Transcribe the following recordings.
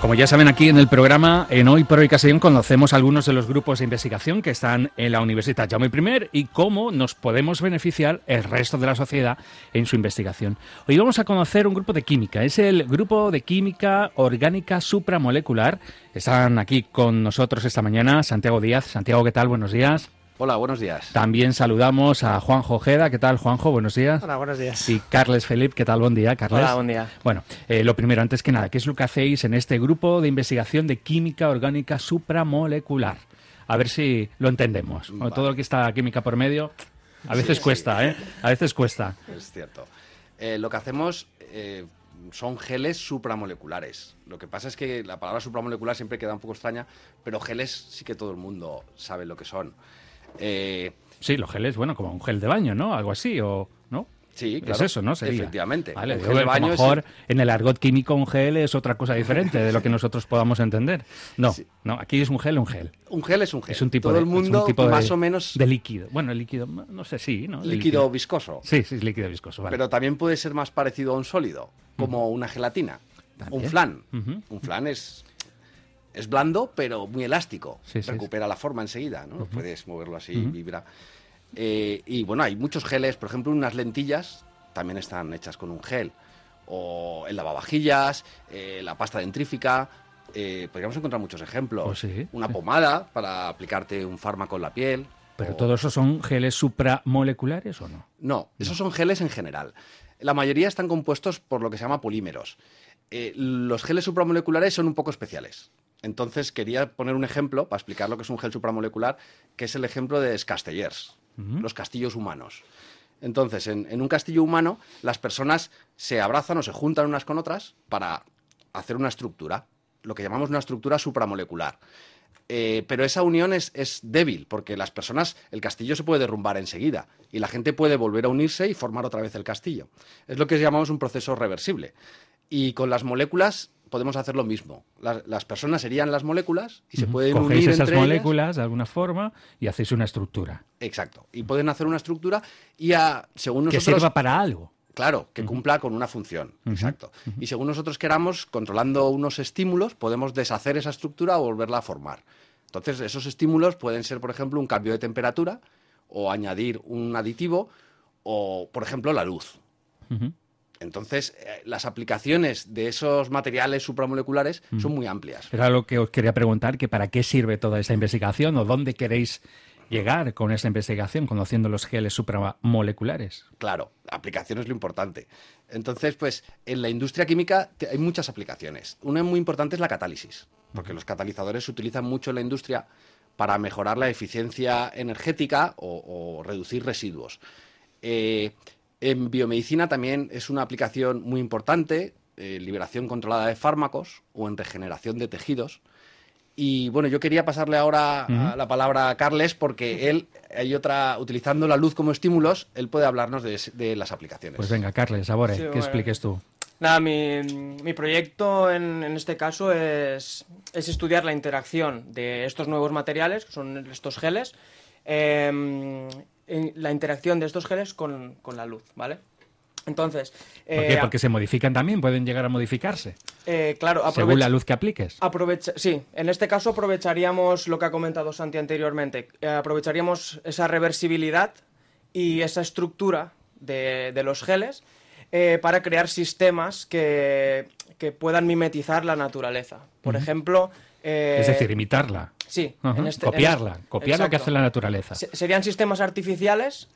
Como ya saben, aquí en el programa, en Hoy por Hoy conocemos algunos de los grupos de investigación que están en la Universidad Jaume I y cómo nos podemos beneficiar el resto de la sociedad en su investigación. Hoy vamos a conocer un grupo de química, es el Grupo de Química Orgánica Supramolecular. Están aquí con nosotros esta mañana Santiago Díaz. Santiago, ¿qué tal? Buenos días. Hola, buenos días. También saludamos a Juanjo Ojeda. ¿Qué tal, Juanjo? Buenos días. Hola, buenos días. Y Carles Felipe. ¿Qué tal? Buen día, Carles. Hola, buen día. Bueno, eh, lo primero, antes que nada, ¿qué es lo que hacéis en este grupo de investigación de química orgánica supramolecular? A ver si lo entendemos. Todo lo que está química por medio, a veces cuesta, ¿eh? A veces cuesta. Es cierto. Eh, lo que hacemos... Eh, son geles supramoleculares. Lo que pasa es que la palabra supramolecular siempre queda un poco extraña, pero geles sí que todo el mundo sabe lo que son. Eh, sí, los geles, bueno, como un gel de baño, ¿no? Algo así, o ¿no? Sí, claro. Es eso, ¿no? Sería. Efectivamente. a lo mejor en el argot químico un gel es otra cosa diferente de lo que nosotros podamos entender. No, no, aquí es un gel, un gel. Un gel es un gel. Es un tipo Todo el mundo más o menos de líquido. Bueno, el líquido, no sé, sí, ¿no? Líquido, viscoso. Sí, sí, líquido viscoso. Pero también puede ser más parecido a un sólido, como una gelatina, un flan. Un flan es es blando, pero muy elástico. Recupera la forma enseguida, ¿no? Puedes moverlo así, vibra. Eh, y bueno, hay muchos geles, por ejemplo, unas lentillas también están hechas con un gel. O el lavavajillas, eh, la pasta dentrífica. Eh, podríamos encontrar muchos ejemplos. Pues Una pomada para aplicarte un fármaco en la piel. ¿Pero todos todo eso son geles supramoleculares o no? No, esos son geles en general. La mayoría están compuestos por lo que se llama polímeros. Eh, los geles supramoleculares son un poco especiales. Entonces quería poner un ejemplo para explicar lo que es un gel supramolecular, que es el ejemplo de Castellers, los castillos humanos. Entonces, en un castillo humano, las personas se abrazan o se juntan unas con otras para hacer una estructura, lo que llamamos una estructura supramolecular. Eh, pero esa unión es, débil, porque las personas, el castillo se puede derrumbar enseguida y la gente puede volver a unirse y formar otra vez el castillo. Es lo que llamamos un proceso reversible. Y con las moléculas podemos hacer lo mismo. Las, personas serían las moléculas y se pueden unir esas entre moléculas de alguna forma y hacéis una estructura. Exacto. Y pueden hacer una estructura y a, según nosotros... Que sirva para algo. Claro, que cumpla con una función. Exacto. Y según nosotros queramos, controlando unos estímulos, podemos deshacer esa estructura o volverla a formar. Entonces, esos estímulos pueden ser, por ejemplo, un cambio de temperatura o añadir un aditivo o, por ejemplo, la luz. Entonces, eh, las aplicaciones de esos materiales supramoleculares son muy amplias. Era lo que os quería preguntar, que para qué sirve toda esta investigación o dónde queréis llegar con esa investigación conociendo los geles supramoleculares. Claro, aplicación es lo importante. Entonces, pues en la industria química hay muchas aplicaciones. Una muy importante es la catálisis, porque los catalizadores se utilizan mucho en la industria para mejorar la eficiencia energética o, reducir residuos. Eh, en biomedicina también es una aplicación muy importante, eh, liberación controlada de fármacos o en regeneración de tejidos. Y bueno, yo quería pasarle ahora la palabra a Carles porque él, hay otra, utilizando la luz como estímulos, él puede hablarnos de, las aplicaciones. Pues venga, Carles, ahora, que expliques tú. Nada, mi, proyecto en, este caso es, estudiar la interacción de estos nuevos materiales, que son estos geles, em, la interacción de estos geles con, con la luz, ¿vale? Entonces, ¿Por eh, qué? Porque se modifican también, pueden llegar a modificarse. Eh, claro, según la luz que apliques. Aprovecha sí, en este caso aprovecharíamos lo que ha comentado Santi anteriormente, eh, aprovecharíamos esa reversibilidad y esa estructura de, los geles eh, para crear sistemas que, que, puedan mimetizar la naturaleza. Por ejemplo... es decir, imitarla. Sí, este- este- copiarla, copiar lo que hace la naturaleza. serían sistemas artificiales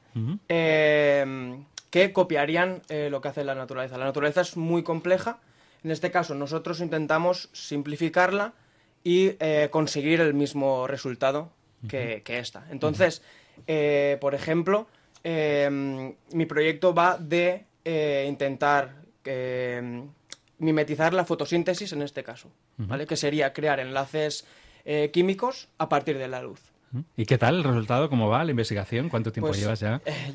que copiarían eh, lo que hace la naturaleza. La naturaleza es muy compleja. En este caso, nosotros intentamos simplificarla y eh, conseguir el mismo resultado que, esta. Entonces, eh, por ejemplo, em, mi proyecto va de intentar em, mimetizar la fotosíntesis en este caso, ¿vale? Que sería crear enlaces químicos a partir de la luz. ¿Y qué tal el resultado? ¿Cómo va la investigación? ¿Cuánto tiempo pues, llevas ya? Eh,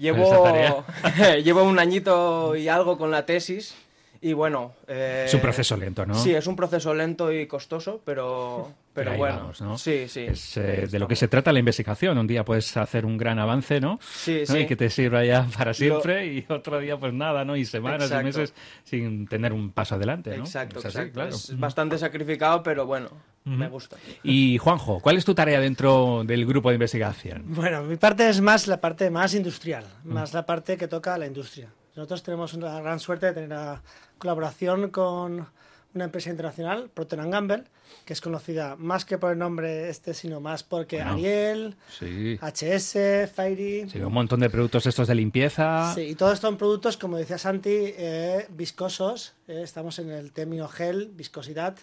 llevo un añito y algo con la tesis y bueno... Eh, es un proceso lento, ¿no? Sí, es un proceso lento y costoso, pero, pero, bueno, sí, sí. Es, eh, de lo que se trata la investigación. Un día puedes hacer un gran avance, ¿no? Sí, sí. que te sirva ya para siempre y otro día pues nada, ¿no? Y semanas y meses sin tener un paso adelante, ¿no? Exacto, exacto. bastante sacrificado, pero bueno, me gusta. Y Juanjo, ¿cuál es tu tarea dentro del grupo de investigación? Bueno, mi parte es más la parte más industrial, mm. más la parte que toca a la industria. Nosotros tenemos la gran suerte de tener la colaboración con una empresa internacional, Procter Gamble, que es conocida más que por el nombre este, sino más porque Ariel, HS, Fairy... Sí, un montón de productos estos de limpieza... Sí, y todos son productos, como decía Santi, eh, viscosos. Eh, estamos en el término gel, viscosidad.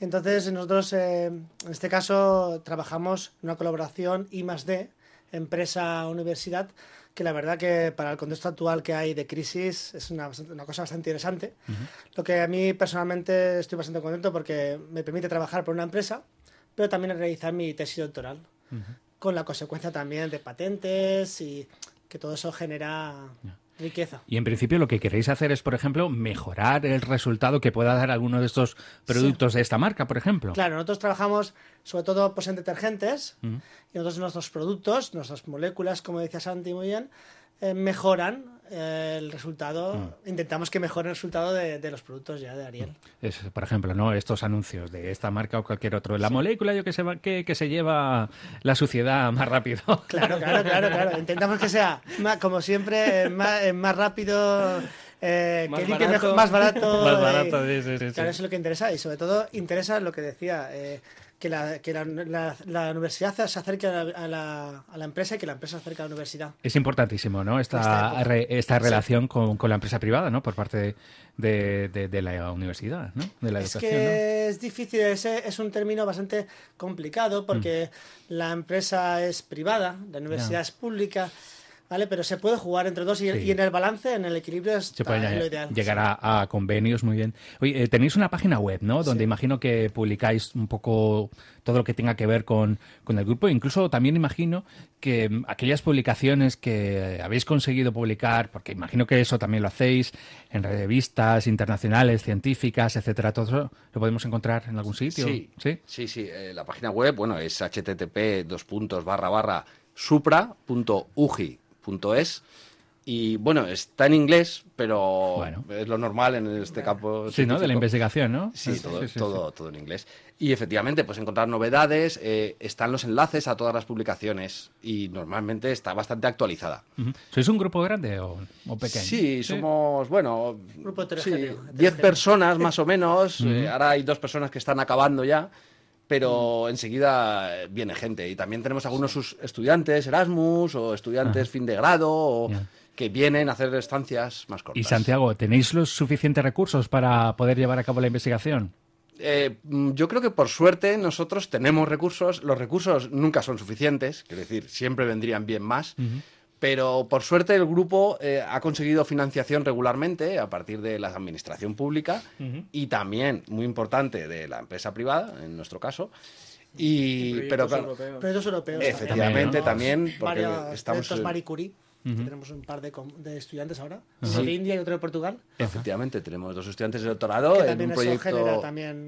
Entonces nosotros, eh, en este caso, trabajamos en una colaboración I D, empresa-universidad, que la verdad que para el contexto actual que hay de crisis es una, una cosa bastante interesante. Lo que a mí personalmente estoy bastante contento porque me permite trabajar por una empresa, pero también realizar mi tesis doctoral, con la consecuencia también de patentes y que todo eso genera... Y en principio lo que queréis hacer es, por ejemplo, mejorar el resultado que pueda dar alguno de estos productos de esta marca, por ejemplo. Claro, nosotros trabajamos sobre todo pues, en detergentes y nosotros nuestros productos, nuestras moléculas, como decía Santi muy bien, eh, mejoran eh, el resultado, mm. intentamos que mejore el resultado de, los productos ya de Ariel. Es, por ejemplo, ¿no? estos anuncios de esta marca o cualquier otro, la molécula yo que se, que, que, se lleva la suciedad más rápido. Claro, claro, claro, claro. Intentamos que sea, como siempre, más, eh, rápido. Eh, más, barato. más barato. Claro, eso es lo que interesa y sobre todo interesa lo que decía. Eh, que, la, que la, universidad se acerque a, la, a, la, empresa y que la empresa se acerque a la universidad. Es importantísimo, ¿no? Esta, esta, relación con, con, la empresa privada, ¿no? Por parte de, de, la universidad, ¿no? De la es educación, es difícil, ese es un término bastante complicado porque mm. la empresa es privada, la universidad es pública ¿Vale? Pero se puede jugar entre dos y, en el balance, en el equilibrio, llegará Llegar a, convenios, muy bien. Oye, eh, tenéis una página web, ¿no? Donde imagino que publicáis un poco todo lo que tenga que ver con, el grupo. Incluso también imagino que mm, aquellas publicaciones que habéis conseguido publicar, porque imagino que eso también lo hacéis en revistas internacionales, científicas, etcétera, todo eso lo podemos encontrar en algún sitio. Sí, sí, sí. Eh, la página web, bueno, es http dos .es. Y bueno, está en inglés, pero es lo normal en este campo. De la investigación, ¿no? Sí, todo, todo, en inglés. Y efectivamente, pues encontrar novedades, están los enlaces a todas las publicaciones y normalmente está bastante actualizada. ¿Sois un grupo grande o, pequeño? Sí, somos, bueno, 10 personas más o menos. ahora hay dos personas que están acabando ya pero enseguida viene gente. Y también tenemos algunos estudiantes Erasmus o estudiantes ah. fin de grado o que vienen a hacer estancias más cortas. Y Santiago, ¿tenéis los suficientes recursos para poder llevar a cabo la investigación? Eh, mm, yo creo que por suerte nosotros tenemos recursos. Los recursos nunca son suficientes, quiero decir, siempre vendrían bien más. Pero por suerte el grupo eh, ha conseguido financiación regularmente a partir de la administración pública y también, muy importante, de la empresa privada, en nuestro caso. Y, pero proyectos europeos. Efectivamente, también, estamos. Marie Curie. Tenemos un par de, estudiantes ahora, de India y otro de Portugal. Efectivamente, tenemos dos estudiantes de doctorado en un proyecto.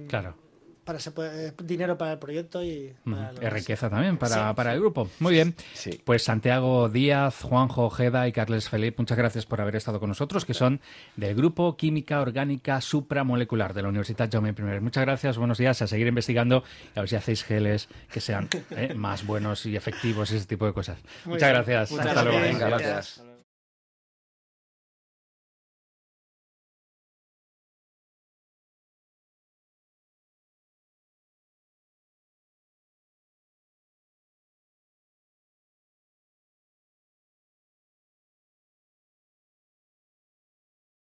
claro para eh, dinero para el proyecto y riqueza también para, el grupo. Muy bien. Pues Santiago Díaz, Juanjo Ojeda y Carles Felipe, muchas gracias por haber estado con nosotros, que son del grupo Química Orgánica Supramolecular de la Universidad Jaume I. Muchas gracias, buenos días, a seguir investigando y a ver si hacéis geles que sean eh, más buenos y efectivos, y ese tipo de cosas. muchas gracias. Hasta luego. gracias.